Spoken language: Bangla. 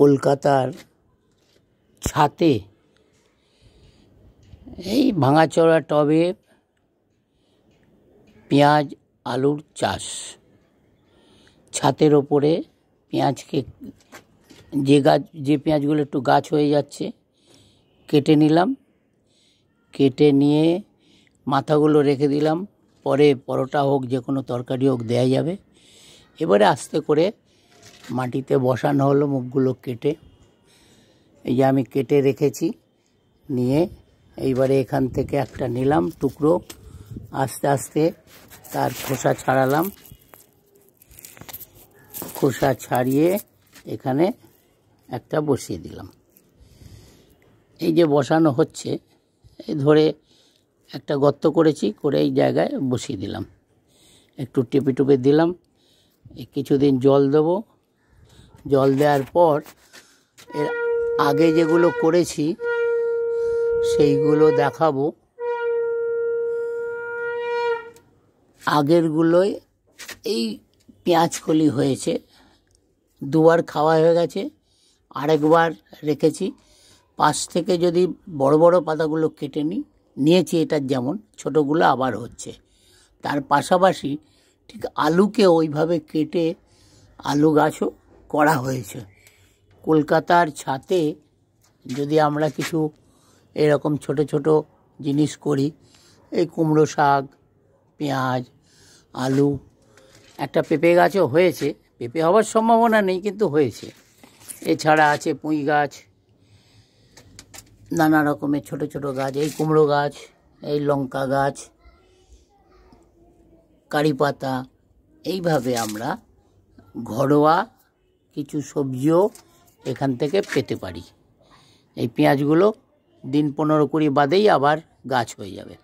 কলকাতার ছাতে এই ভাঙাচড়া টবে পেঁয়াজ আলুর চাষ ছাতের ওপরে পেঁয়াজকে যে গাছ যে পেঁয়াজগুলো একটু গাছ হয়ে যাচ্ছে কেটে নিলাম কেটে নিয়ে মাথাগুলো রেখে দিলাম পরে পরোটা হোক যে কোনো তরকারি হোক দেয়া যাবে এবারে আস্তে করে মাটিতে বসানো হলো মুখগুলো কেটে এই যে আমি কেটে রেখেছি নিয়ে এইবারে এখান থেকে একটা নিলাম টুকরো আস্তে আস্তে তার খোসা ছাড়ালাম খোসা ছাড়িয়ে এখানে একটা বসিয়ে দিলাম এই যে বসানো হচ্ছে এই ধরে একটা গর্ত করেছি করে এই জায়গায় বসিয়ে দিলাম একটু টিপে টুপে দিলাম কিছুদিন জল দেবো জল দেওয়ার পর এর আগে যেগুলো করেছি সেইগুলো দেখাবো আগেরগুলোয় এই পেঁয়াজকলি হয়েছে দুবার খাওয়া হয়ে গেছে আরেকবার রেখেছি পাশ থেকে যদি বড় বড় পাতাগুলো কেটে নিই নিয়েছি এটার যেমন ছোটোগুলো আবার হচ্ছে তার পাশাপাশি ঠিক আলুকে ওইভাবে কেটে আলু গাছও করা হয়েছে কলকাতার ছাতে যদি আমরা কিছু এরকম ছোট ছোট জিনিস করি এই কুমড়ো শাক পেঁয়াজ আলু একটা পেঁপে গাছও হয়েছে পেঁপে হওয়ার সম্ভাবনা নেই কিন্তু হয়েছে এছাড়া আছে পুঁই গাছ নানা রকমের ছোট ছোট গাছ এই কুমড়ো গাছ এই লঙ্কা গাছ কারি পাতা এইভাবে আমরা ঘরোয়া কিছু সবজিও এখান থেকে পেতে পারি এই পেঁয়াজগুলো দিন পনেরো কুড়ি বাদেই আবার গাছ হয়ে যাবে